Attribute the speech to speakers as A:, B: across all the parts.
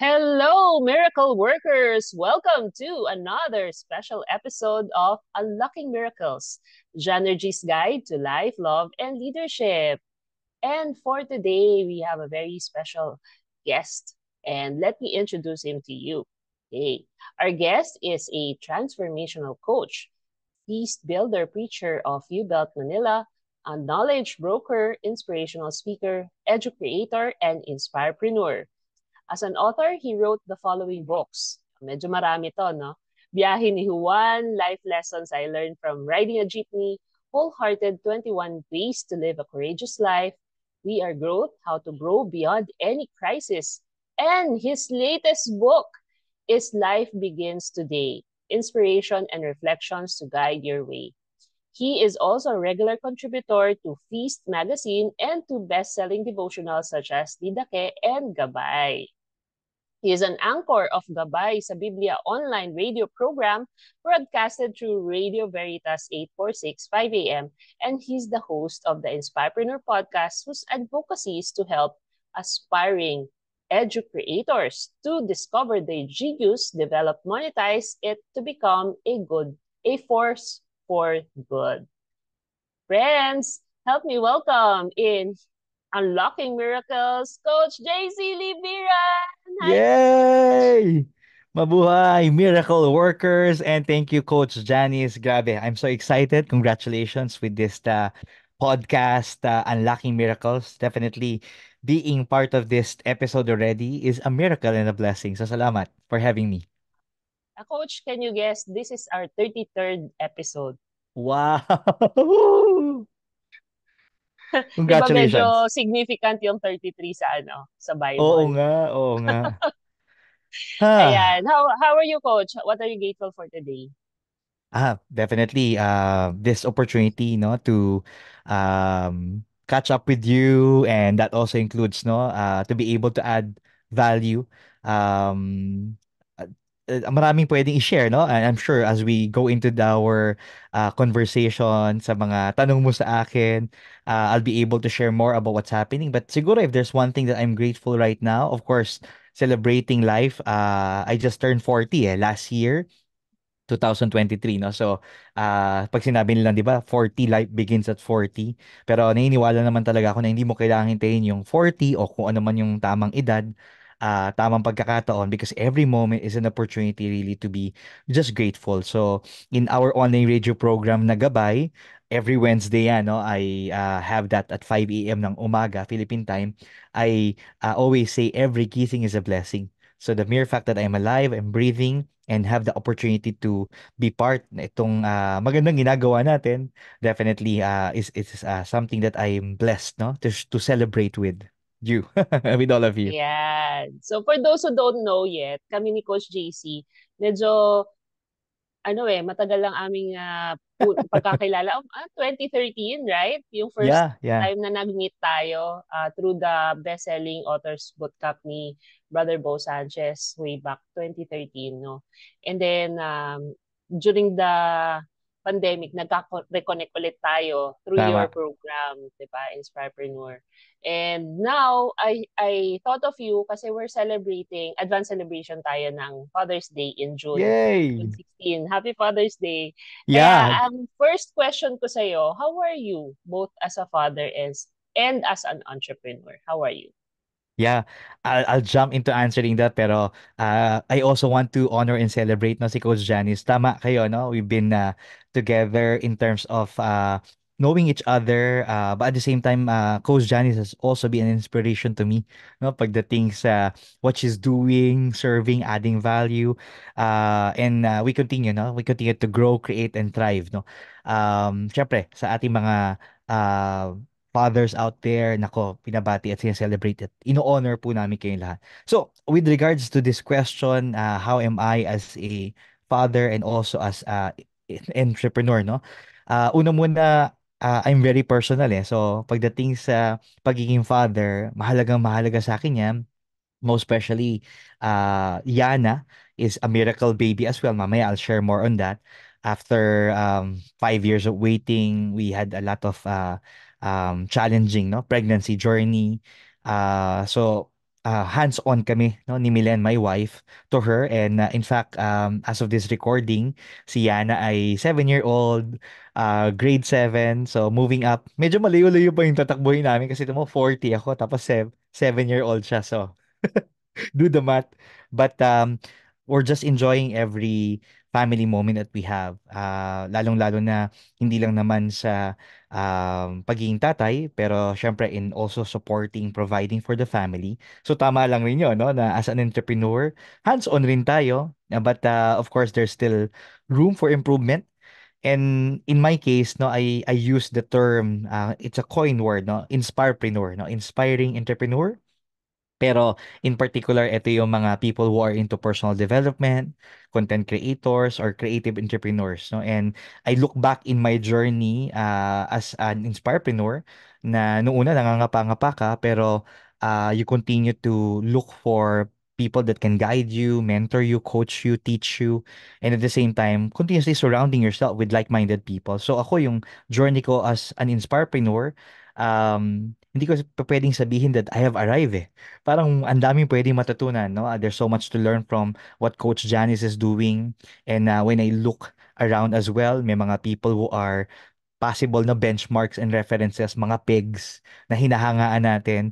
A: Hello, miracle workers! Welcome to another special episode of Unlocking Miracles, Janergy's Guide to Life, Love, and Leadership. And for today, we have a very special guest, and let me introduce him to you. Hey, our guest is a transformational coach, feast builder preacher of UBelt Manila, a knowledge broker, inspirational speaker, educator, and inspirepreneur. As an author, he wrote the following books. Medyo marami to, no? Biyahe ni Juan, Life Lessons I Learned from Riding a Jeepney, Wholehearted 21 Ways to Live a Courageous Life, We Are Growth, How to Grow Beyond Any Crisis, and his latest book is Life Begins Today, Inspiration and Reflections to Guide Your Way. He is also a regular contributor to Feast magazine and to best-selling devotionals such as Didake and Gabay. He is an anchor of Gabay sa Biblia online radio program broadcasted through Radio Veritas 846 5 a.m. and he's the host of the Inspirepreneur podcast whose advocacy is to help aspiring edu creators to discover their genius, develop, monetize it to become a good, a force for good. Friends, help me welcome in Unlocking Miracles, Coach JC Libira.
B: Yay! Mabuhay, miracle workers, and thank you, Coach Janice. Grabe, I'm so excited. Congratulations with this uh, podcast, uh, Unlocking Miracles. Definitely being part of this episode already is a miracle and a blessing. So salamat for having me.
A: Uh, Coach, can you guess? This is our 33rd episode. Wow! Congratulations. Diba medyo significant yung 33 sa ano, sa Bible. Oo
B: nga, oo nga.
A: ha. Ayan. How, how are you, Coach? What are you grateful for today?
B: Ah, definitely. Uh, this opportunity, no, to um, catch up with you, and that also includes, no, uh, to be able to add value um, uh, maraming pwedeng i-share, no? And I'm sure as we go into the, our uh, conversation sa mga tanong mo sa akin, uh, I'll be able to share more about what's happening. But siguro if there's one thing that I'm grateful right now, of course, celebrating life. Uh, I just turned 40 eh, last year. 2023 no so uh, pag sinabi nila 'di ba 40 life begins at 40 pero naniniwala naman talaga ako na hindi mo kailangan hintayin yung 40 o kung ano man yung tamang edad uh, tamang pagkakataon because every moment is an opportunity really to be just grateful. So in our online radio program na gabay, every Wednesday yan, no, I uh, have that at 5 a.m. ng umaga, Philippine time. I uh, always say every thing is a blessing. So the mere fact that I'm alive, I'm breathing, and have the opportunity to be part na itong uh, magandang ginagawa natin, definitely uh, is, it's uh, something that I'm blessed no? to, to celebrate with you, with all of you.
A: Yeah. So for those who don't know yet, kami ni Coach JC, medyo, ano eh, matagal lang aming uh, pagkakilala. Oh, ah, 2013, right? Yung first yeah, yeah. time na nag-meet tayo uh, through the best-selling authors bootcamp ni Brother Bo Sanchez way back 2013, no? And then, um, during the pandemic, nagka-reconnect ulit tayo through Tama. your program, di ba, Inspirepreneur. And now, I, I thought of you kasi we're celebrating, advance celebration tayo ng Father's Day in June. Yay! 2016. Happy Father's Day.
B: Yeah. Kaya, ang
A: um, first question ko sa'yo, how are you both as a father and, and as an entrepreneur? How are you?
B: Yeah, I'll, I'll jump into answering that pero uh, I also want to honor and celebrate no si Coach Janice. Tama kayo no. We've been uh, together in terms of uh, knowing each other uh, but at the same time uh, Coach Janice has also been an inspiration to me no pagdating sa what she's doing serving adding value uh, and uh, we continue no we continue to grow create and thrive no um syempre sa ating mga uh, fathers out there. Nako, pinabati at sineselebrate at ino-honor po namin kayong lahat. So, with regards to this question, uh, how am I as a father and also as a entrepreneur, no? Uh, una muna, uh, I'm very personal eh. So, pagdating sa pagiging father, mahalagang mahalaga sa akin yan. Most especially, uh, Yana is a miracle baby as well. Mamaya, I'll share more on that after um, five years of waiting, we had a lot of uh, um, challenging no pregnancy journey. Uh, so uh, hands-on kami no ni Milen my wife to her and uh, in fact um, as of this recording si Yana ay 7 year old uh, grade 7 so moving up medyo malayo-layo pa yung tatakbuhin namin kasi mo 40 ako tapos 7 year old siya so do the math but um, we're just enjoying every family moment that we have. Uh, lalong-lalo na hindi lang naman sa um, pagiging tatay, pero syempre in also supporting, providing for the family. So tama lang rin yun, no? na as an entrepreneur, hands-on rin tayo. Ah, but uh, of course, there's still room for improvement And in my case, no, I I use the term uh, it's a coin word, no, inspirepreneur, no, inspiring entrepreneur. Pero in particular, ito yung mga people who are into personal development, content creators, or creative entrepreneurs. No? And I look back in my journey uh, as an inspirepreneur na noong una nangangapa-ngapa ka, pero uh, you continue to look for people that can guide you, mentor you, coach you, teach you, and at the same time, continuously surrounding yourself with like-minded people. So ako yung journey ko as an inspirepreneur, um, hindi ko pwedeng sabihin that I have arrived eh. Parang ang daming pwedeng matutunan, no? There's so much to learn from what Coach Janice is doing. And uh, when I look around as well, may mga people who are possible na benchmarks and references, mga pegs na hinahangaan natin.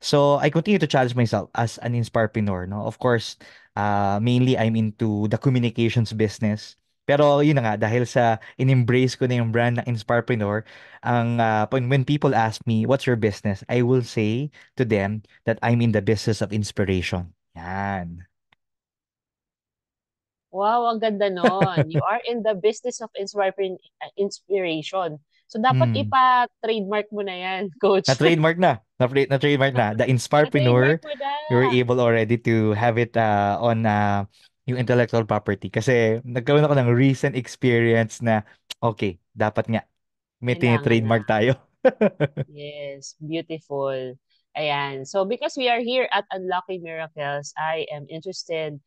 B: So I continue to challenge myself as an inspirepreneur. No? Of course, uh, mainly I'm into the communications business. Pero yun na nga, dahil sa in-embrace ko na yung brand ng Inspirepreneur, ang, uh, when, people ask me, what's your business? I will say to them that I'm in the business of inspiration.
A: Yan. Wow, ang ganda nun. you are in the business of ah, inspiration. So, dapat hmm. ipa-trademark mo na yan, coach. Na-trademark
B: na. Na-trademark na. The Inspirepreneur, you were able already to have it uh, on uh, yung intellectual property. Kasi nagkaroon ako ng recent experience na, okay, dapat nga, may Kailangan tinitrademark na. tayo.
A: yes, beautiful. Ayan. So because we are here at Unlocking Miracles, I am interested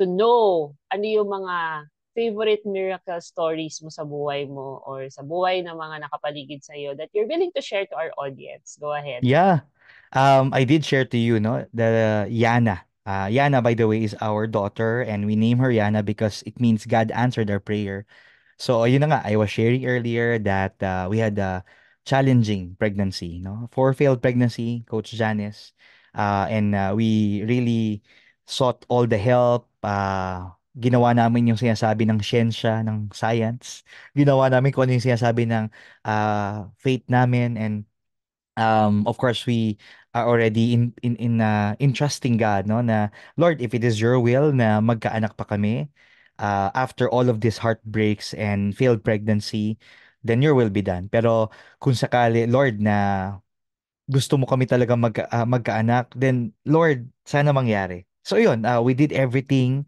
A: to know ano yung mga favorite miracle stories mo sa buhay mo or sa buhay ng mga nakapaligid sa iyo that you're willing to share to our audience. Go ahead.
B: Yeah. Um I did share to you no the uh, Yana Uh, Yana, by the way, is our daughter, and we name her Yana because it means God answered our prayer. So, uh, yun na nga, I was sharing earlier that uh, we had a challenging pregnancy, no? Four failed pregnancy, Coach Janice. Uh, and uh, we really sought all the help. Uh, ginawa namin yung sinasabi ng siyensya, ng science. Ginawa namin kung ano yung sinasabi ng uh, faith namin. And um, of course, we are ah, already in in in uh, ah, in God no na Lord if it is your will na magkaanak pa kami uh, after all of these heartbreaks and failed pregnancy then your will be done pero kung sakali Lord na gusto mo kami talaga mag uh, magkaanak then Lord sana mangyari so yun uh, we did everything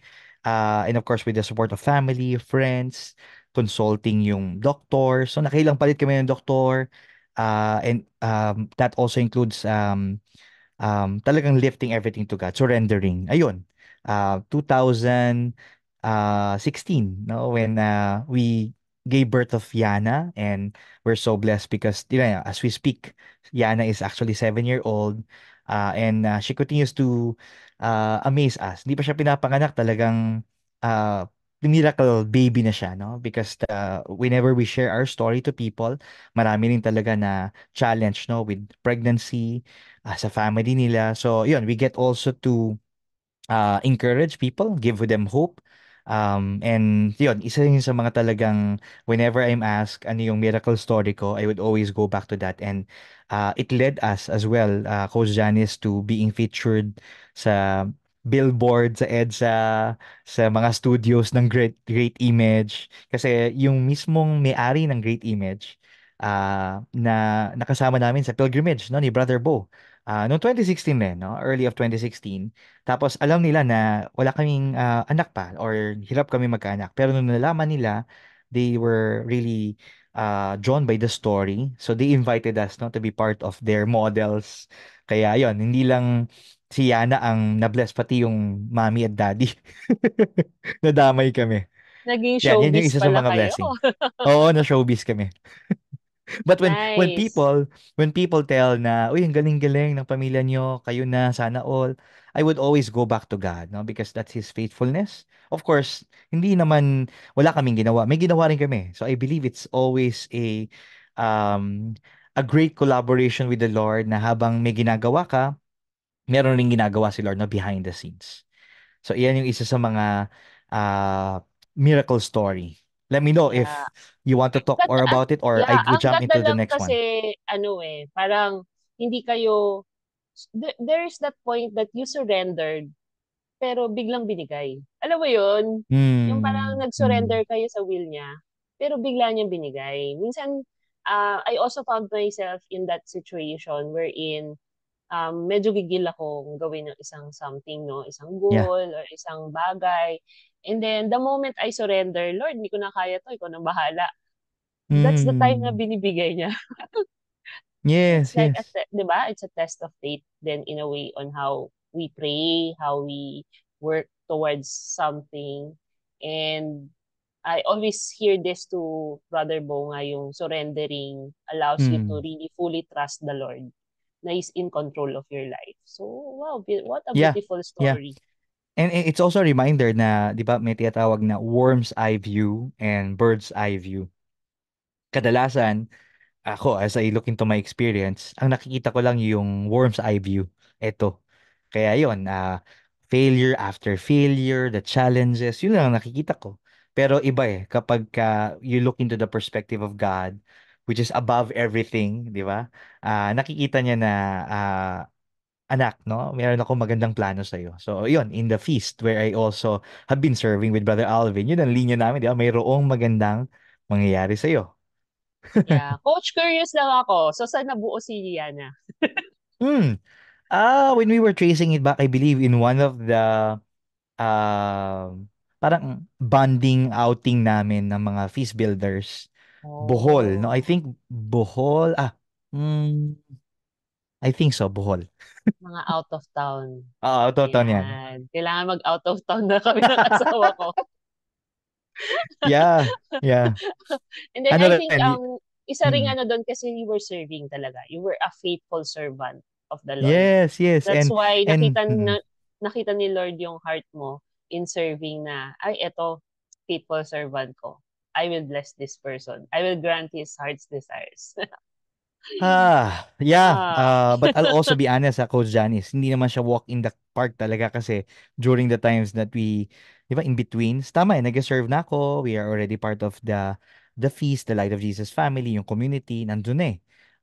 B: uh, and of course with the support of family friends consulting yung doctor so nakailang palit kami ng doctor uh, and um, that also includes um, um, talagang lifting everything to God, surrendering. Ayun, uh, ah, 2016, ah, no, when uh, we gave birth of Yana, and we're so blessed because, you know, as we speak, Yana is actually seven year old, uh, and uh, she continues to uh, amaze us. Hindi pa siya pinapanganak, talagang uh, miracle baby na siya, no? Because the, uh, whenever we share our story to people, marami rin talaga na challenge, no? With pregnancy, uh, sa family nila. So, yun, we get also to uh, encourage people, give them hope. Um, and yun, isa rin sa mga talagang whenever I'm asked ano yung miracle story ko, I would always go back to that. And uh, it led us as well, uh, Coach Janice, to being featured sa billboard sa EDSA, sa mga studios ng Great, Great Image. Kasi yung mismong may-ari ng Great Image uh, na nakasama namin sa pilgrimage no, ni Brother Bo. Uh, noong 2016 na, no? early of 2016. Tapos alam nila na wala kaming uh, anak pa or hirap kami magkaanak. Pero nung nalaman nila, they were really uh, drawn by the story. So they invited us no, to be part of their models. Kaya yon hindi lang si Yana ang nabless pati yung mommy at daddy. Nadamay kami.
A: Naging showbiz yan, yan yung isa sa mga kayo. blessing. Oo,
B: na showbiz kami. But when nice. when people when people tell na, uy, ang galing-galing ng pamilya nyo, kayo na, sana all, I would always go back to God, no? Because that's His faithfulness. Of course, hindi naman, wala kaming ginawa. May ginawa rin kami. So I believe it's always a, um, a great collaboration with the Lord na habang may ginagawa ka, meron rin ginagawa si Lord na behind the scenes. So iyan yung isa sa mga uh, miracle story. Let me know if ah. you want to talk but, or about it or yeah, I will jump into the next kasi, one. Kasi
A: ano eh, parang hindi kayo th- there is that point that you surrendered pero biglang binigay. Alam mo 'yun? Mm. Yung parang hmm. nag-surrender mm. kayo sa will niya pero bigla niyang binigay. Minsan uh, I also found myself in that situation wherein um, medyo gigil akong gawin ng isang something, no? Isang goal yeah. or isang bagay. And then, the moment I surrender, Lord, hindi ko na kaya to. Ikaw na bahala. Mm. That's the time na hmm. binibigay niya.
B: yes, it's like yes.
A: Te- di ba? It's a test of faith then in a way on how we pray, how we work towards something. And I always hear this to Brother Bonga, yung surrendering allows mm. you to hmm. really fully trust the Lord na is in control of your life. So, wow, what a beautiful yeah. story. Yeah.
B: And it's also a reminder na, di ba, may tinatawag na worm's eye view and bird's eye view. Kadalasan, ako, as I look into my experience, ang nakikita ko lang yung worm's eye view. Ito. Kaya yon uh, ah, failure after failure, the challenges, yun lang nakikita ko. Pero iba eh, kapag uh, you look into the perspective of God, which is above everything, di ba? Uh, nakikita niya na uh, anak, no? Meron akong magandang plano sa iyo. So, 'yun, in the feast where I also have been serving with Brother Alvin, 'yun ang linya namin, di ba? Mayroong magandang mangyayari sa iyo.
A: yeah. Coach, curious lang ako. So, saan nabuo si Liana?
B: hmm. Ah, uh, when we were tracing it back, I believe in one of the uh, parang bonding outing namin ng mga feast builders
A: Bohol,
B: no? I oh. think Bohol, ah, mm, I think so, Bohol.
A: Mga out of town.
B: Oo, oh, ah, out of town yan. yan.
A: Kailangan mag-out of town na kami ng asawa ko.
B: yeah, yeah.
A: And then ano I think rin? ang um, isa ring hmm. ano doon kasi you were serving talaga. You were a faithful servant of the Lord. Yes, yes. That's and, why nakita and, mm. na, nakita ni Lord yung heart mo in serving na ay eto faithful servant ko. I will bless this person. I will grant his heart's desires. ah, yeah. Uh, but I'll also be
B: honest, ha, ah, Coach Janice, hindi naman siya walk in the park talaga kasi during the times that we, di ba, in between, tama eh, nag-serve na ako, we are already part of the the feast, the light of Jesus family, yung community, nandun eh.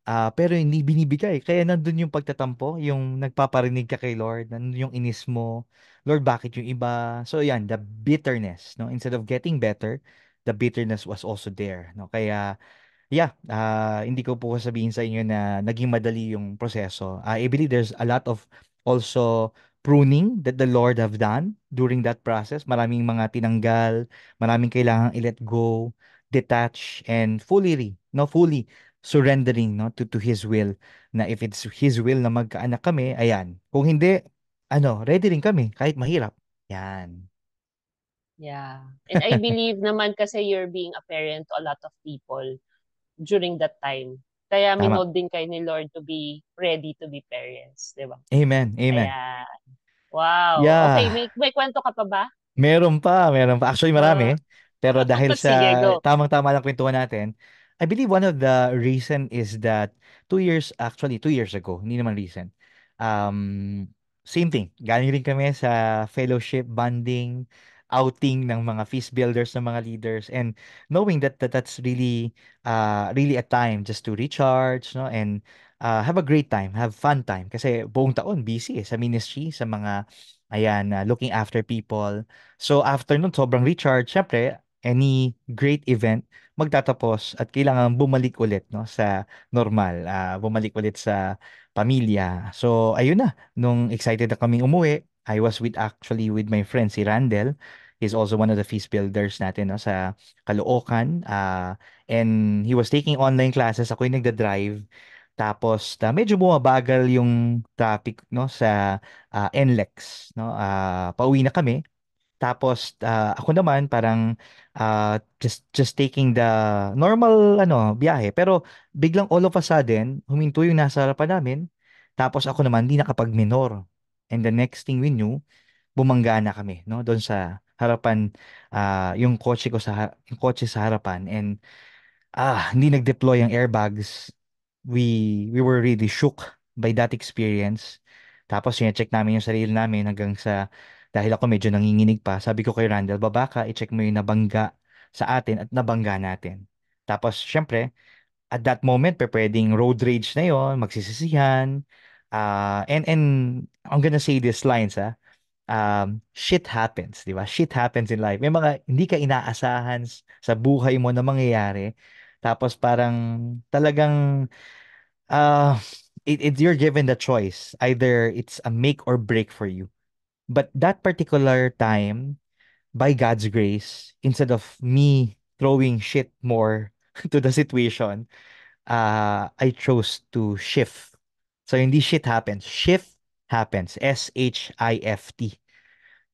B: Uh, pero hindi binibigay. Kaya nandun yung pagtatampo, yung nagpaparinig ka kay Lord, nandun yung inis mo, Lord, bakit yung iba? So yan, the bitterness. No? Instead of getting better, the bitterness was also there. No? Kaya, yeah, uh, hindi ko po sabihin sa inyo na naging madali yung proseso. Uh, I believe there's a lot of also pruning that the Lord have done during that process. Maraming mga tinanggal, maraming kailangang i-let go, detach, and fully, no, fully surrendering no, to, to His will. Na if it's His will na magkaanak kami, ayan. Kung hindi, ano, ready rin kami kahit mahirap.
A: Yan. Yeah. And I believe naman kasi you're being a parent to a lot of people during that time. Kaya minod din kayo ni Lord to be ready to be parents, di ba?
B: Amen, amen.
A: Kaya, wow. Yeah. Okay, may, may kwento ka pa ba?
B: Meron pa, meron pa. Actually, marami. Uh, Pero dahil sa tamang-tama lang kwentuhan natin, I believe one of the reason is that two years, actually two years ago, hindi naman recent, um, same thing. Galing rin kami sa fellowship, bonding, outing ng mga feast builders ng mga leaders and knowing that, that that's really uh really a time just to recharge no and uh, have a great time have fun time kasi buong taon busy eh, sa ministry sa mga ayan uh, looking after people so after nun sobrang recharge syempre any great event magtatapos at kailangan bumalik ulit no sa normal uh, bumalik ulit sa pamilya so ayun na nung excited na kaming umuwi I was with actually with my friend si Randel. He's also one of the feast builders natin no, sa Caloocan. Uh, and he was taking online classes. Ako yung nagda-drive. Tapos uh, medyo bumabagal yung traffic no sa uh, ah, NLEX no. Uh, pauwi na kami. Tapos uh, ako naman parang uh, just just taking the normal ano biyahe pero biglang all of a sudden huminto yung nasa harapan namin. Tapos ako naman hindi nakapag-minor. And the next thing we knew, bumangga na kami, no? Doon sa harapan, uh, yung kotse ko sa, yung kotse sa harapan. And ah, hindi nag-deploy ang airbags. We, we were really shook by that experience. Tapos, check namin yung sarili namin hanggang sa, dahil ako medyo nanginginig pa, sabi ko kay Randall, baba ka, i-check mo yung nabangga sa atin at nabangga natin. Tapos, syempre, at that moment, pe, pwedeng road rage na yon magsisisihan, uh, and and I'm gonna say this lines ah um, shit happens, di ba? Shit happens in life. May mga hindi ka inaasahan sa buhay mo na mangyayari. Tapos parang talagang uh, it, it, you're given the choice. Either it's a make or break for you. But that particular time, by God's grace, instead of me throwing shit more to the situation, uh, I chose to shift So hindi shit happens, shift happens. S-H-I-F-T.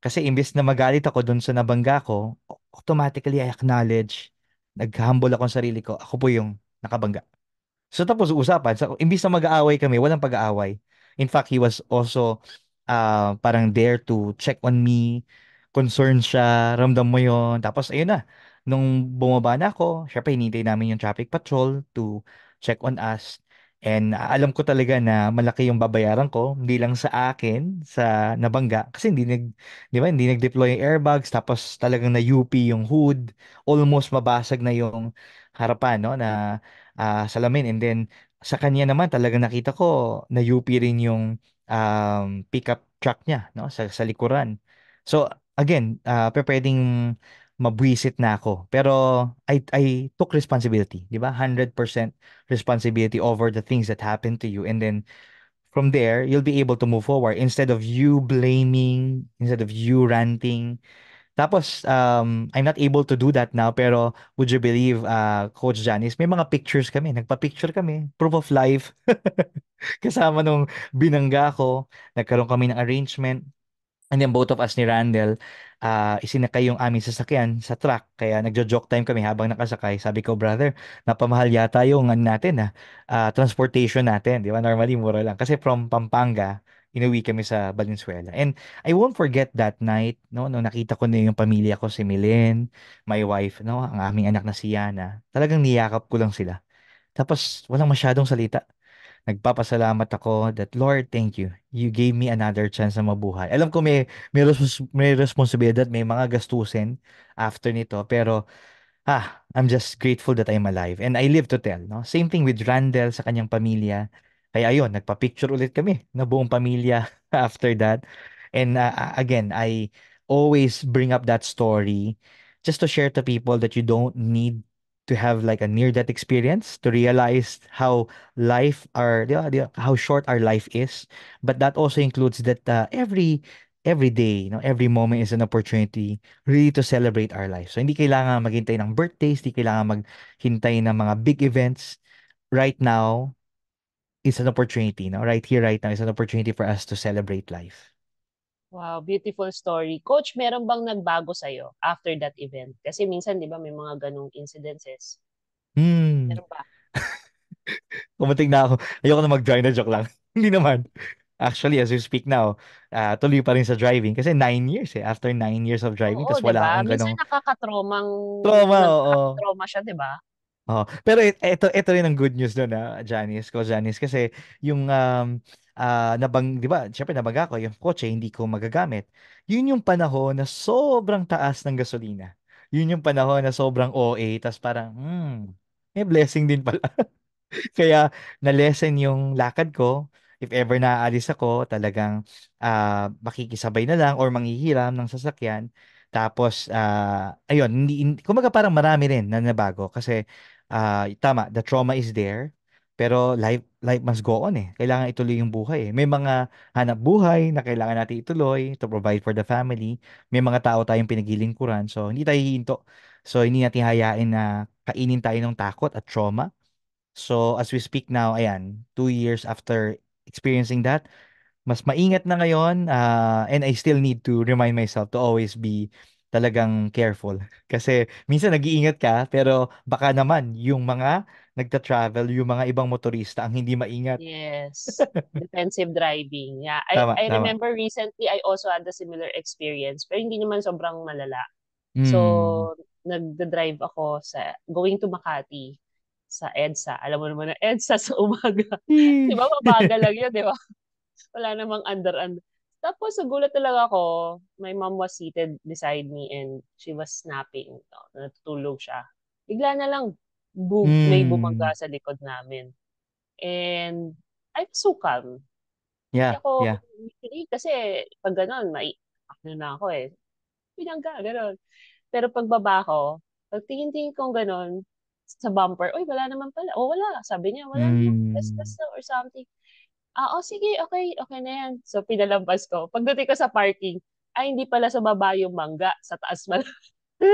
B: Kasi imbes na magalit ako dun sa nabangga ko, automatically I acknowledge, nag-humble ako sa sarili ko, ako po yung nakabangga. So tapos usapan, so, imbes na mag-aaway kami, walang pag-aaway. In fact, he was also uh, parang there to check on me, concerned siya, ramdam mo yon Tapos ayun na, nung bumaba na ako, syempre hinintay namin yung traffic patrol to check on us. And alam ko talaga na malaki yung babayaran ko, hindi lang sa akin, sa nabangga. Kasi hindi nag, di ba, hindi nag-deploy yung airbags, tapos talagang na-UP yung hood, almost mabasag na yung harapan, no, na ah, salamin. And then, sa kanya naman, talagang nakita ko, na-UP rin yung um, pickup truck niya, no, sa, sa likuran. So, again, uh, pwedeng mabwisit na ako. Pero I, I took responsibility, di ba? 100% responsibility over the things that happened to you. And then from there, you'll be able to move forward instead of you blaming, instead of you ranting. Tapos, um, I'm not able to do that now, pero would you believe, uh, Coach Janice, may mga pictures kami. Nagpa-picture kami. Proof of life. Kasama nung binangga ko. Nagkaroon kami ng arrangement And then both of us ni Randall, uh, isinakay yung aming sasakyan sa truck. Kaya nagjo-joke time kami habang nakasakay. Sabi ko, brother, napamahal yata yung ano natin, ah, uh, transportation natin. Di ba? Normally, mura lang. Kasi from Pampanga, inuwi kami sa Valenzuela. And I won't forget that night, no, no nakita ko na yung pamilya ko, si Milen, my wife, no, ang aming anak na si Yana. Talagang niyakap ko lang sila. Tapos, walang masyadong salita. Nagpapasalamat ako that Lord, thank you. You gave me another chance na mabuhay. Alam ko may may, respons- may responsibilidad, may mga gastusin after nito, pero ah, I'm just grateful that I'm alive and I live to tell, no? Same thing with Randall sa kanyang pamilya. Kaya ayun, nagpa-picture ulit kami na buong pamilya after that. And uh, again, I always bring up that story just to share to people that you don't need to have like a near death experience to realize how life are how short our life is but that also includes that uh, every every day you know every moment is an opportunity really to celebrate our life so hindi kailangan maghintay ng birthdays hindi kailangan maghintay ng mga big events right now is an opportunity no right here right now is an opportunity for us to celebrate
A: life Wow, beautiful story. Coach, meron bang nagbago sa'yo after that event? Kasi minsan, di ba, may mga ganong incidences.
B: Hmm. Meron ba? Kumating na ako. Ayoko na mag-dry na joke lang. Hindi naman. Actually, as you speak now, uh, tuloy pa rin sa driving. Kasi nine years eh. After nine years of driving, oo, tapos diba? wala akong ganong... Minsan
A: nakakatromang... Trauma, oo. Trauma siya, di ba?
B: Oh, pero ito e-, ito rin ang good news doon ah, Janice, ko Janice kasi yung um, uh, nabang, di ba, syempre nabaga ko yung kotse, hindi ko magagamit. Yun yung panahon na sobrang taas ng gasolina. Yun yung panahon na sobrang OA, tas parang, hmm, may blessing din pala. Kaya na lesson yung lakad ko. If ever naaalis ako, talagang uh, makikisabay na lang or manghihiram ng sasakyan. Tapos, uh, ayun, hindi, hindi, kumaga parang marami rin na nabago kasi uh, tama, the trauma is there. Pero life, life must go on eh. Kailangan ituloy yung buhay eh. May mga hanap buhay na kailangan natin ituloy to provide for the family. May mga tao tayong pinaglilingkuran. So, hindi tayo hihinto. So, hindi natin hayain na kainin tayo ng takot at trauma. So, as we speak now, ayan, two years after experiencing that, mas maingat na ngayon uh, and I still need to remind myself to always be talagang careful. Kasi minsan nag-iingat ka pero baka naman yung mga nagta-travel, yung mga ibang motorista ang hindi maingat.
A: Yes. Defensive driving. Yeah. I, tama, I tama. remember recently I also had a similar experience pero hindi naman sobrang malala. Mm. So hmm. nagda-drive ako sa going to Makati sa EDSA. Alam mo naman na EDSA sa umaga. Mm. di ba? Mabaga lang yun, di ba? Wala namang under-under. Tapos, nagulat talaga ako. My mom was seated beside me and she was snapping. Oh, natutulog siya. Bigla na lang, boom, mm. may hmm. bumangga sa likod namin. And I'm so calm.
B: Yeah, Hindi ako, yeah.
A: kasi pag gano'n, may, ano na ako eh. Pinangga, ganun. Pero pagbaba ko, pag tingin-tingin kong gano'n, sa bumper, oy, wala naman pala. O, oh, wala. Sabi niya, wala mm. naman. Hmm. Test, test or something ah, oh, sige, okay, okay na yan. So, pinalampas ko. Pagdating ko sa parking, ay, hindi pala sa baba yung mangga, sa taas man.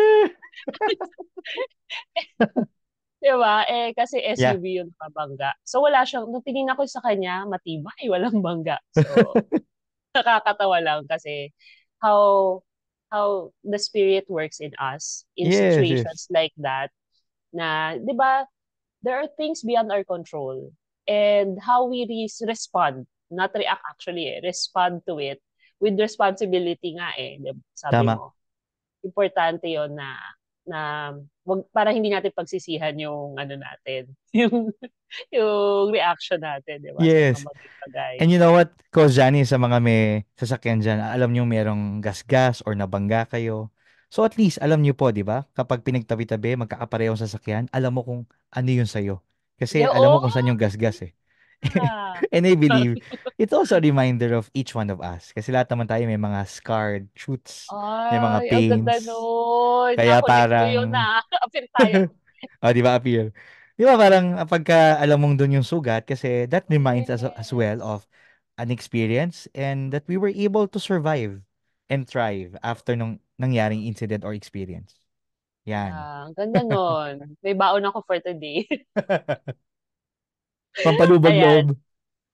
A: diba? Eh, kasi SUV yeah. yung nakabangga. So, wala siyang, nung tinignan ko sa kanya, matibay, eh, walang bangga. So, nakakatawa lang kasi how how the spirit works in us in yes, situations yes. like that na 'di ba there are things beyond our control and how we re- respond, not react actually, eh, respond to it with responsibility nga eh. Sabi Tama. mo, importante yon na na wag, para hindi natin pagsisihan yung ano natin, yung yung reaction natin, di ba? Yes.
B: And you know what, Ko Johnny, sa mga may sasakyan dyan, alam nyo merong gas-gas or nabangga kayo. So at least alam niyo po, di ba? Kapag pinagtabi-tabi, sa sasakyan, alam mo kung ano yun sa'yo. Kasi yeah, alam mo kung oh. saan yung gasgas eh. Ah. And I believe it's also a reminder of each one of us. Kasi lahat naman tayo may mga scarred shoots, may mga pains. Ang
A: Kaya Ako, parang... Yun na. Appeal tayo.
B: o, oh, di ba, appeal? Di ba parang pagka alam mong dun yung sugat, kasi that reminds us as well of an experience and that we were able to survive and thrive after nung nangyaring incident or experience. Yan.
A: Ah, ang ganda nun. May baon ako for today. Pampalubag Ayan. loob.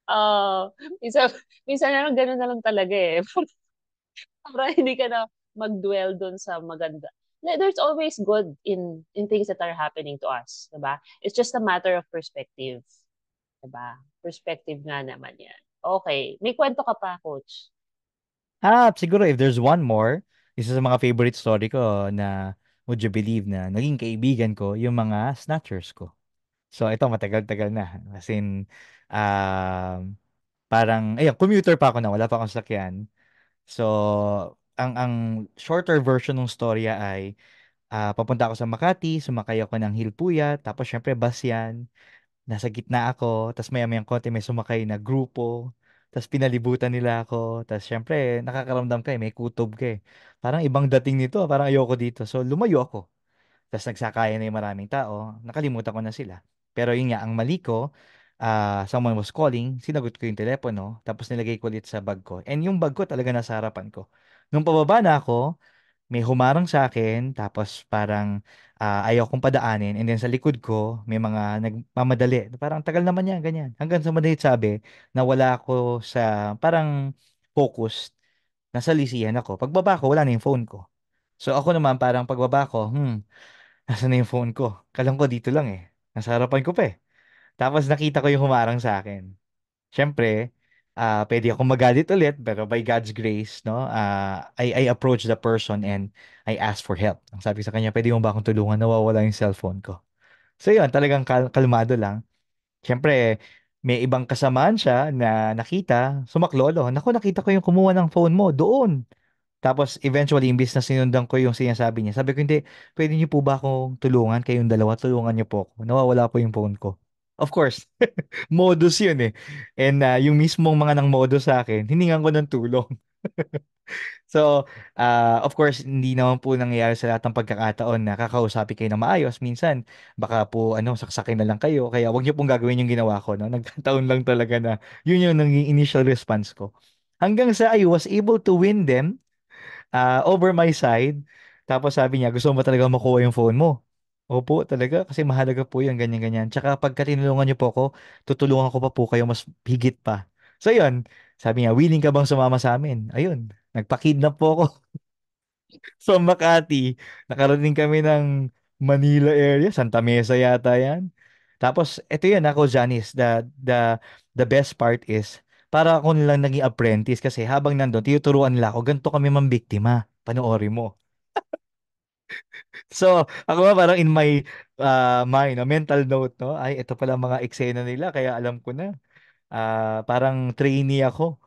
A: Oo. Oh, minsan, minsan na lang ganun na lang talaga eh. Para hindi ka na mag-dwell dun sa maganda. Like, There's always good in in things that are happening to us, 'di ba? It's just a matter of perspective, 'di ba? Perspective nga naman 'yan. Okay, may kwento ka pa, coach.
B: Ah, siguro if there's one more, isa sa mga favorite story ko na would you believe na naging kaibigan ko yung mga snatchers ko. So ito matagal-tagal na. As in, uh, parang, ayun, commuter pa ako na, wala pa akong sakyan. So, ang ang shorter version ng storya ay uh, papunta ako sa Makati, sumakay ako ng Hilpuya, tapos syempre bus yan. Nasa gitna ako, tapos maya-mayang konti may sumakay na grupo. Tapos pinalibutan nila ako. Tapos syempre, nakakaramdam ka eh, may kutob ka eh. Parang ibang dating nito, parang ayoko dito. So lumayo ako. Tapos nagsakaya na yung maraming tao. Nakalimutan ko na sila. Pero yun nga, ang mali ko, uh, someone was calling, sinagot ko yung telepono, tapos nilagay ko ulit sa bag ko. And yung bag ko talaga nasa harapan ko. Nung pababa na ako, may humarang sa akin tapos parang uh, ayaw kong padaanin and then sa likod ko may mga nagmamadali parang tagal naman yan ganyan hanggang sa madalit sabi nawala wala ako sa parang focus nasa lisihan ako pagbaba ko wala na yung phone ko so ako naman parang pagbaba ko hmm nasa na yung phone ko kalang ko dito lang eh nasa harapan ko pa eh tapos nakita ko yung humarang sa akin syempre uh, pwede akong magalit ulit, pero by God's grace, no, uh, I, I approach the person and I ask for help. Ang sabi sa kanya, pwede mo ba akong tulungan? Nawawala yung cellphone ko. So yun, talagang kal- kalmado lang. Siyempre, may ibang kasamaan siya na nakita, sumaklolo. Naku, nakita ko yung kumuha ng phone mo doon. Tapos eventually, imbis na sinundan ko yung sinasabi niya, sabi ko, hindi, pwede niyo po ba akong tulungan? Kayong dalawa, tulungan niyo po ako. Nawawala po yung phone ko. Of course, modus yun eh. And uh, yung mismong mga nang modus sa akin, hiningan ko ng tulong. so, uh, of course, hindi naman po nangyayari sa lahat ng pagkakataon na kakausapin kayo na maayos. Minsan, baka po ano, saksakin na lang kayo. Kaya wag niyo pong gagawin yung ginawa ko. No? Nagkataon lang talaga na yun yung naging initial response ko. Hanggang sa I was able to win them uh, over my side. Tapos sabi niya, gusto mo ba talaga makuha yung phone mo? Opo, talaga. Kasi mahalaga po yung ganyan-ganyan. Tsaka pagka tinulungan niyo po ako, tutulungan ko pa po kayo mas higit pa. So, yun. Sabi niya, willing ka bang sumama sa amin? Ayun. nagpa po ako from Makati. Nakarating kami ng Manila area. Santa Mesa yata yan. Tapos, ito yun ako, Janice. The, the, the best part is, para ako nilang naging apprentice kasi habang nandun, tinuturuan nila ako, ganito kami mambiktima. Panoorin mo. So, ako ba parang in my uh, mind, no, mental note, no? Ay, ito pala mga eksena nila, kaya alam ko na. Uh, parang trainee ako.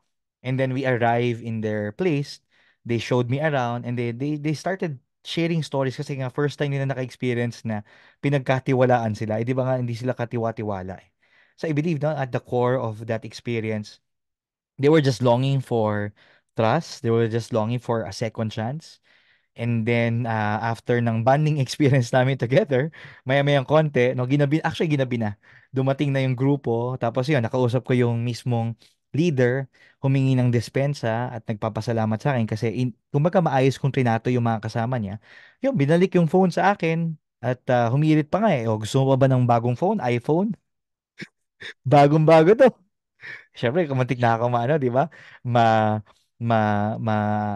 B: And then we arrive in their place. They showed me around and they they they started sharing stories kasi nga first time nila naka-experience na pinagkatiwalaan sila. Eh, di ba nga hindi sila katiwa-tiwala eh. So I believe no, at the core of that experience, they were just longing for trust. They were just longing for a second chance. And then uh, after ng bonding experience namin together, maya-mayang konti, no, ginabi, actually ginabi na. Dumating na yung grupo, tapos yun, nakausap ko yung mismong leader, humingi ng dispensa at nagpapasalamat sa akin kasi in, kumbaga maayos kung trinato yung mga kasama niya. Yun, binalik yung phone sa akin at uh, humirit pa nga eh. O, oh, gusto mo ba, ba ng bagong phone? iPhone? Bagong-bago to. Siyempre, kumuntik na ako maano, di ba? Ma, ma, ma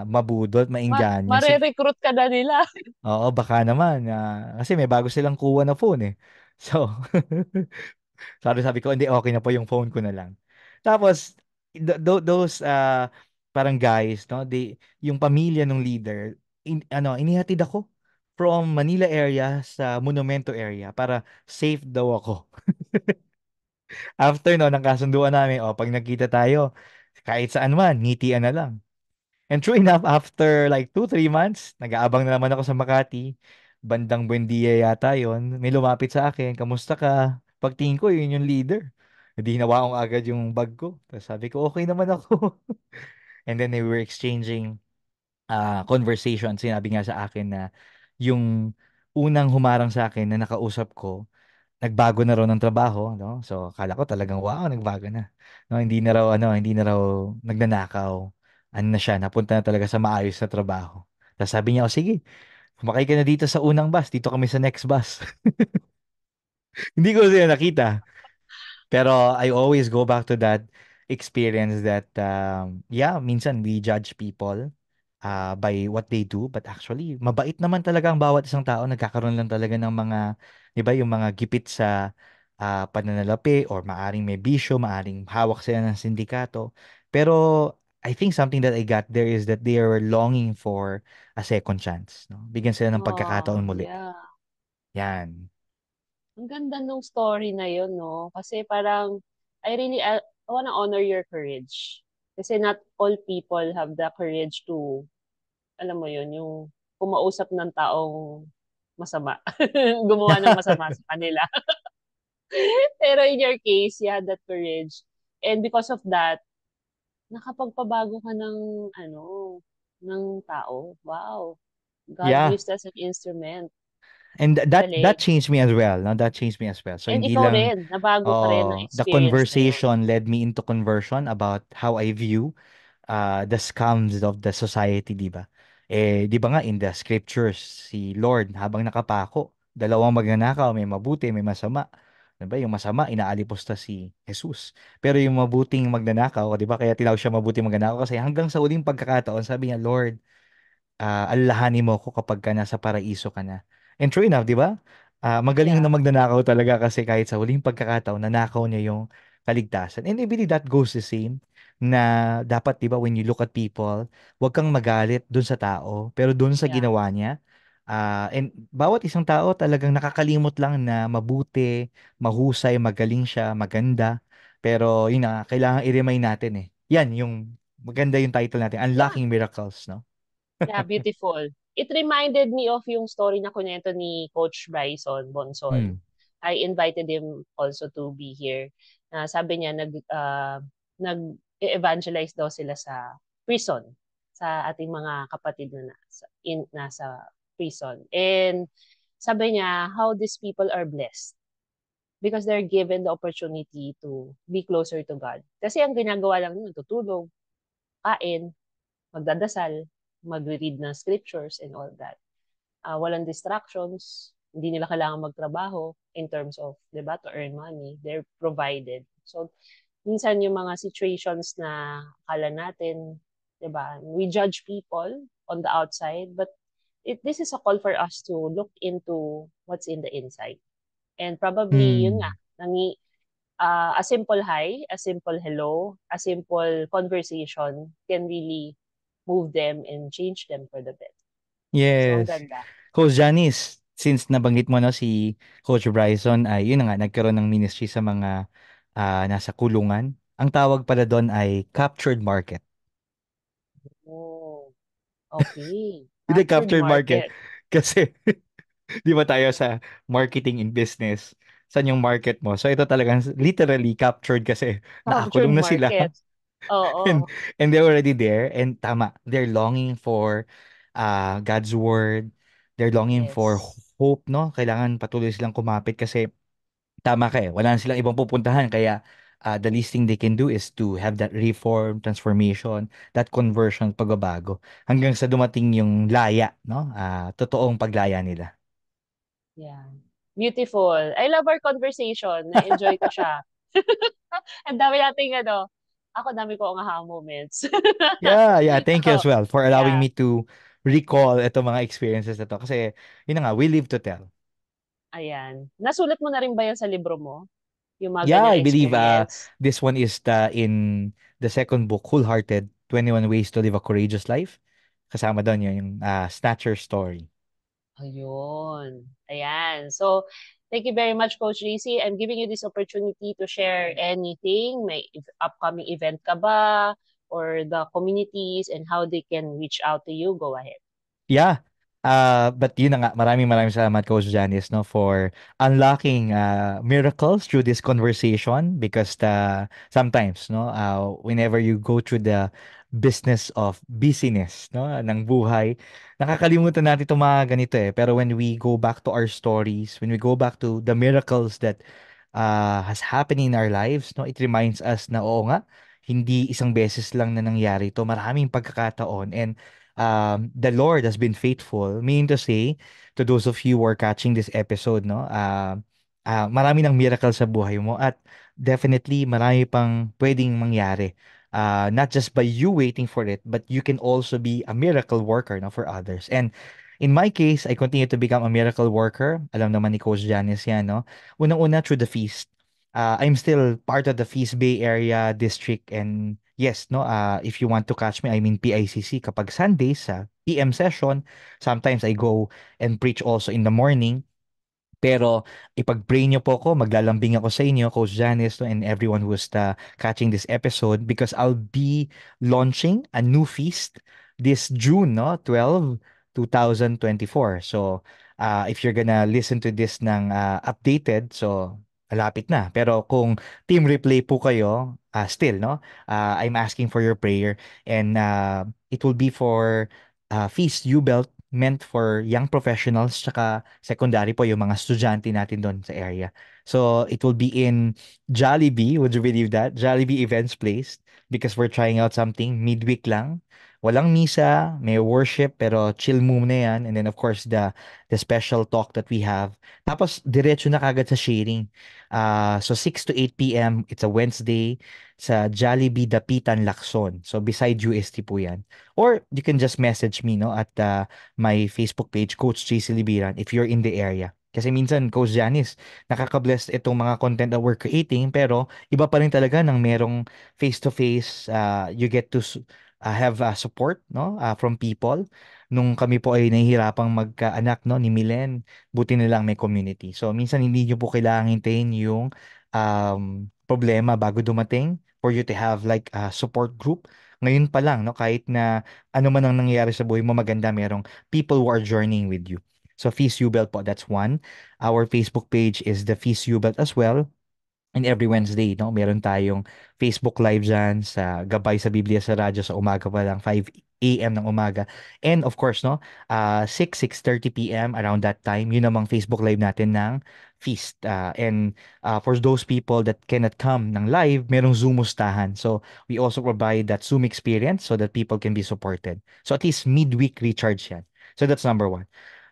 B: mabudol, maingganyo. Ma,
A: mare-recruit ka na nila.
B: Oo, baka naman. Uh, kasi may bago silang kuha na phone eh. So, sabi sabi ko, hindi okay na po yung phone ko na lang. Tapos th- th- those uh, parang guys, no, they yung pamilya ng leader, in, ano, inihatid ako from Manila area sa Monumento area para safe daw ako. After no, ng kasunduan namin, oh, pag nagkita tayo, kahit saan man, ngitian na lang. And true enough, after like 2-3 months, nag-aabang na naman ako sa Makati. Bandang Buendia yata yon May lumapit sa akin, kamusta ka? Pagtingin ko, yun yung leader. Hindi hinawa agad yung bag ko. Tapos sabi ko, okay naman ako. And then they were exchanging uh, conversation. Sinabi nga sa akin na yung unang humarang sa akin na nakausap ko, nagbago na raw ng trabaho, no? So, akala ko talagang wow, nagbago na. No, hindi na raw ano, hindi na raw nagnanakaw. Ano na siya, napunta na talaga sa maayos na trabaho. Tapos sabi niya, oh, sige, kumakay ka na dito sa unang bus, dito kami sa next bus." hindi ko siya nakita. Pero I always go back to that experience that um, yeah, minsan we judge people uh, by what they do but actually mabait naman talaga ang bawat isang tao nagkakaroon lang talaga ng mga 'di ba yung mga gipit sa uh, pananalapi or maaring may bisyo maaring hawak sila ng sindikato pero I think something that I got there is that they are longing for a second chance no bigyan sila ng pagkakataon oh, muli yeah. yan
A: ang ganda nung story na yun no kasi parang I really I, I honor your courage kasi not all people have the courage to alam mo yun, yung kumausap ng taong masama. Gumawa ng masama sa kanila. Pero in your case, you had that courage. And because of that, nakapagpabago ka ng, ano, ng tao. Wow. God yeah. used as an instrument.
B: And that Dali. that changed me as well. Now That changed me as well. So, And hindi ikaw lang, rin, nabago uh, ka rin ng experience. The conversation led me into conversion about how I view uh, the scams of the society, di ba? Eh, di ba nga in the scriptures, si Lord habang nakapako, dalawang magnanakaw, may mabuti, may masama. Di ba? Yung masama, inaaliposta si Jesus. Pero yung mabuting magnanakaw, di ba? Kaya tinawag siya mabuting magnanakaw kasi hanggang sa uling pagkakataon, sabi niya, Lord, uh, ah, alahanin mo ako kapag ka nasa paraiso ka na. And true enough, di ba? Uh, magaling yeah. na magnanakaw talaga kasi kahit sa huling pagkakataon, nanakaw niya yung kaligtasan. And I believe that goes the same na dapat 'di ba when you look at people, 'wag kang magalit doon sa tao, pero doon sa Yeah. ginawa niya. Uh, and bawat isang tao talagang nakakalimot lang na mabuti, mahusay, magaling siya, maganda. Pero yun na, kailangan i-remind natin eh. Yan yung maganda yung title natin, Yeah. Unlocking Miracles, no?
A: Yeah, beautiful. It reminded me of yung story na kunento ni Coach Bryson Bonson. Hmm. I invited him also to be here. na ah, sabi niya, nag, uh, nag, i-evangelize daw sila sa prison, sa ating mga kapatid na nasa, in, nasa prison. And sabi niya, how these people are blessed because they're given the opportunity to be closer to God. Kasi ang ginagawa lang nila, tutulog, kain, magdadasal, mag-read ng scriptures and all that. Uh, walang distractions, hindi nila kailangan magtrabaho in terms of, di ba, to earn money. They're provided. So, minsan yung mga situations na akala natin, 'di ba? We judge people on the outside, but it, this is a call for us to look into what's in the inside. And probably mm. yun nga, nangi uh, a simple hi, a simple hello, a simple conversation can really move them and change them for the better. Yes. So, ganda.
B: Coach Janice, since nabanggit mo no si Coach Bryson ay yun nga nagkaroon ng ministry sa mga ah, nasa kulungan. Ang tawag pala doon ay captured market.
A: Oh, okay. Hindi Captured market. market.
B: Kasi, di ba tayo sa marketing in business? Saan yung market mo? So, ito talagang literally captured kasi Captured nakakulong na sila. market. And, Oo. and they're already there. And tama, they're longing for uh, God's word. They're longing for hope, no? Kailangan patuloy silang kumapit kasi tama ka eh. Wala na silang ibang pupuntahan. Kaya uh, the least thing they can do is to have that reform, transformation, that conversion, pagbabago. Hanggang sa dumating yung laya, no? Uh, totoong paglaya nila.
A: Yeah. Beautiful. I love our conversation. Na-enjoy ko siya. Ang dami nating ano, ako dami ko ang aha moments.
B: yeah, yeah. Thank you as well for allowing yeah. me to recall itong mga experiences na to. Kasi, yun na nga, we live to tell.
A: Ayan. Nasulat mo na rin ba yan sa libro mo? Yung mga yeah, I believe uh,
B: this one is the, in the second book, Wholehearted, 21 Ways to Live a Courageous Life. Kasama doon yun, yung uh, Snatcher Story.
A: Ayun. Ayan. So, thank you very much, Coach JC. I'm giving you this opportunity to share anything. May upcoming event ka ba? Or the communities and how they can reach out to you? Go ahead.
B: Yeah. Uh, but yun na nga, maraming maraming salamat Coach Janice no, for unlocking uh, miracles through this conversation because the, ah, sometimes no, uh, whenever you go through the business of busyness no, ng buhay, nakakalimutan natin itong mga ganito eh. Pero when we go back to our stories, when we go back to the miracles that uh, has happened in our lives, no, it reminds us na oo nga, hindi isang beses lang na nangyari ito, maraming pagkakataon and um, the Lord has been faithful. Meaning to say, to those of you who are catching this episode, no, uh, uh, marami ng miracle sa buhay mo at definitely marami pang pwedeng mangyari. Uh, not just by you waiting for it, but you can also be a miracle worker no, for others. And In my case, I continue to become a miracle worker. Alam naman ni Coach Janice yan, no? Unang-una through the feast. Uh, I'm still part of the Feast Bay Area District and yes, no, uh, if you want to catch me, I mean PICC kapag Sunday sa PM session, sometimes I go and preach also in the morning. Pero ipag-pray nyo po ako, maglalambing ako sa inyo, Coach Janice, no, and everyone who's uh, catching this episode because I'll be launching a new feast this June, no, 12, 2024. So, uh, if you're gonna listen to this ng uh, updated, so malapit na. Pero kung team replay po kayo, uh, still, no? Uh, I'm asking for your prayer and uh, it will be for uh, Feast U Belt meant for young professionals tsaka secondary po yung mga estudyante natin doon sa area. So it will be in Jollibee, would you believe that? Jollibee Events Place because we're trying out something midweek lang walang misa, may worship, pero chill move na yan. And then of course, the, the special talk that we have. Tapos, diretso na kagad sa sharing. Uh, so 6 to 8 p.m., it's a Wednesday, sa Jollibee Dapitan Lacson. So beside UST po yan. Or you can just message me no at uh, my Facebook page, Coach JC Libiran, if you're in the area. Kasi minsan, Coach Janice, nakaka-bless itong mga content that we're creating, pero iba pa rin talaga ng merong face-to-face, uh, ah, you get to uh, have uh, support no uh, from people nung kami po ay nahihirapang magkaanak no ni Milen buti na lang may community so minsan hindi niyo po kailangan hintayin yung um, problema bago dumating for you to have like a support group ngayon pa lang no kahit na ano man ang nangyayari sa buhay mo maganda merong people who are journeying with you So Fees Ubelt po, that's one. Our Facebook page is the Fees Ubelt as well. And every Wednesday, no, meron tayong Facebook Live dyan sa Gabay sa Biblia sa Radyo sa umaga pa lang, 5 a.m. ng umaga. And of course, no, uh, 6, 6.30 p.m. around that time, yun namang Facebook Live natin ng feast. Uh, and uh, for those people that cannot come ng live, merong Zoom mustahan. So we also provide that Zoom experience so that people can be supported. So at least midweek recharge yan. So that's number one.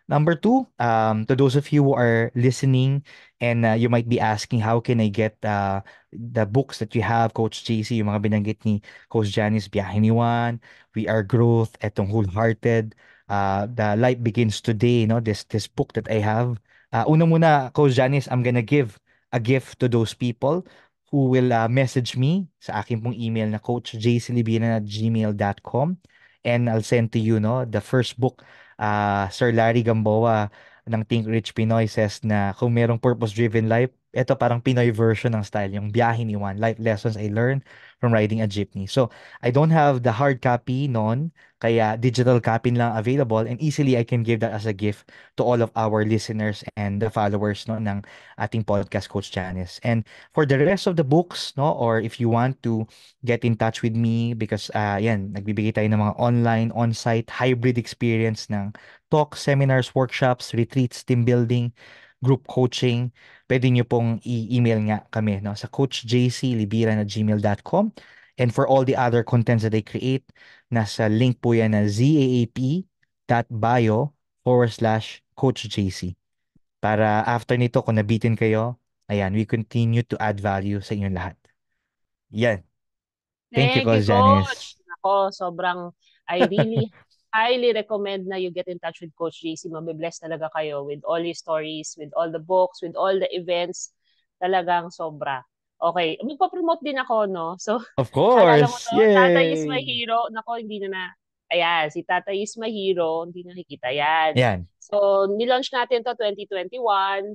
B: Number two, um, to those of you who are listening and uh, you might be asking, how can I get uh, the books that you have, Coach JC, yung mga binanggit ni Coach Janice Biahiniwan, We Are Growth, etong Wholehearted, uh, The Light Begins Today, no? this, this book that I have. Uh, una muna, Coach Janice, I'm gonna give a gift to those people who will uh, message me sa akin pong email na coachjclibinan at gmail.com and I'll send to you no the first book uh, Sir Larry Gamboa ng Think Rich Pinoy says na kung merong purpose-driven life, ito parang Pinoy version ng style, yung Biyahe ni Juan, Life Lessons I Learned from Riding a Jeepney. So, I don't have the hard copy noon, kaya digital copy lang available and easily I can give that as a gift to all of our listeners and the followers no, ng ating podcast Coach Janice. And for the rest of the books, no, or if you want to get in touch with me because uh, yan, nagbibigay tayo ng mga online, on-site, hybrid experience ng talks, seminars, workshops, retreats, team building, group coaching, pwede nyo pong i-email nga kami no, sa coachjclibiran@gmail.com And for all the other contents that they create, nasa link po yan na zaap.bio forward slash coachjc. Para after nito, kung nabitin kayo, ayan, we continue to add value sa inyong lahat. Yan. Thank, Thank you, Coach Janice. Coach.
A: Ako, sobrang I really highly recommend na you get in touch with Coach JC. Mabibless talaga kayo with all his stories, with all the books, with all the events. Talagang sobra. Okay, magpa-promote din ako, no? So, of course. Mo to, Yay. Tatay is my hero. Nako, hindi na na. Ayan, si Tatay is my hero. Hindi na nakikita yan. Yan. So, nilaunch natin to 2021.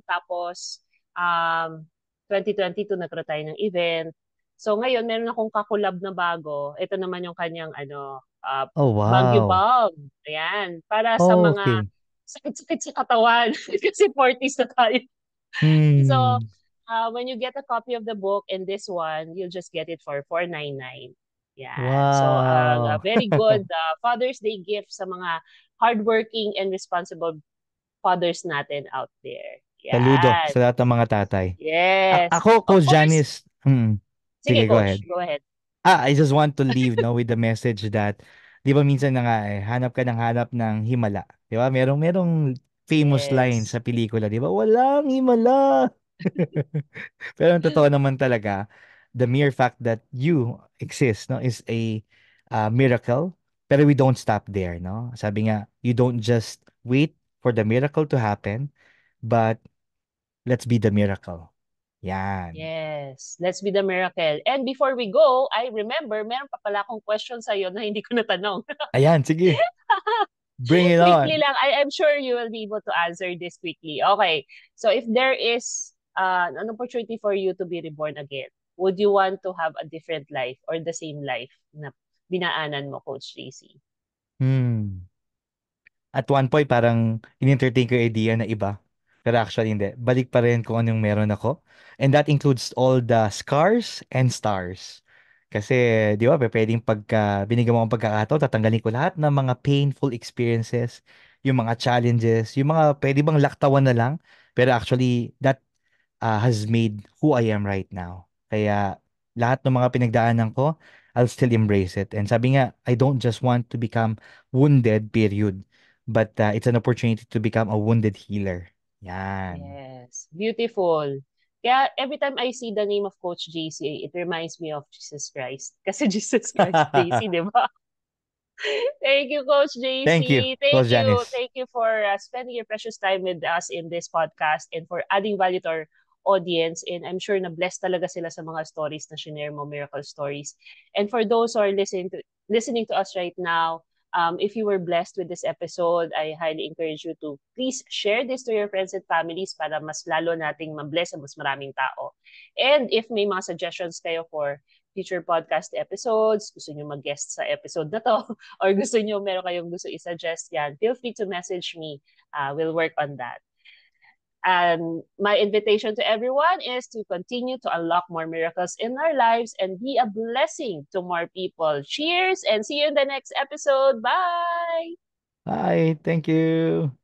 A: Tapos, um, 2022 nagkaroon tayo ng event. So, ngayon, meron akong kakulab na bago. Ito naman yung kanyang, ano, uh, oh, wow. Baguio Bulb. Ayan. Para oh, sa mga okay. sakit-sakit sa katawan. Kasi 40s na tayo. Hmm. So, uh, ah, when you get a copy of the book and this one, you'll just get it for 499 Yeah. Wow. So, uh, ah, a very good uh, Father's Day gift sa mga hardworking and responsible fathers natin out there. Yeah. Saludo sa lahat
B: ng mga tatay.
A: Yes. A- ako, Coach
B: Janice. Mm.
A: Sige, Sige, go ahead. Go ahead.
B: Ah, I just want to leave no with the message that 'di ba minsan na nga eh, hanap ka ng hanap ng himala. 'Di ba? Merong merong famous yes. line sa pelikula, 'di ba? Walang himala. Pero ang totoo naman talaga, the mere fact that you exist no is a uh, miracle. Pero we don't stop there, no? Sabi nga, you don't just wait for the miracle to happen, but let's be the miracle.
A: Yan. Yes. Let's be the miracle. And before we go, I remember, meron pa pala akong question sa'yo na hindi ko natanong. Ayan, sige.
B: Bring it on. Quickly lang.
A: I, I'm sure you will be able to answer this quickly. Okay. So if there is uh, an opportunity for you to be reborn again, would you want to have a different life or the same life na binaanan mo, Coach JC?
B: Hmm. At one point, parang in-entertain ko idea na iba. Pero actually, hindi. Balik pa rin kung anong meron ako. And that includes all the scars and stars. Kasi, di ba, pwedeng pagka binigyan mo ng pagkakataon, tatanggalin ko lahat ng mga painful experiences, yung mga challenges, yung mga pwede bang laktawan na lang. Pero actually, that uh, has made who I am right now. Kaya, lahat ng mga pinagdaanan ko, I'll still embrace it. And sabi nga, I don't just want to become wounded, period. But uh, it's an opportunity to become a wounded healer.
A: Yan. Yes. Beautiful. Kaya every time I see the name of Coach JC, it reminds me of Jesus Christ. Kasi Jesus Christ JC, di ba? Thank you, Coach JC. Thank you, Thank Coach you. Janice. Thank you for uh, spending your precious time with us in this podcast and for adding value to our audience. And I'm sure na blessed talaga sila sa mga stories na shinare mo, miracle stories. And for those who are listening to, listening to us right now, Um, if you were blessed with this episode, I highly encourage you to please share this to your friends and families para mas lalo nating mabless ang mas maraming tao. And if may mga suggestions kayo for future podcast episodes, gusto nyo mag-guest sa episode na to, or gusto nyo meron kayong gusto i-suggest yan, feel free to message me. Uh, we'll work on that. And um, my invitation to everyone is to continue to unlock more miracles in our lives and be a blessing to more people. Cheers and see you in the next episode. Bye.
B: Bye. Thank you.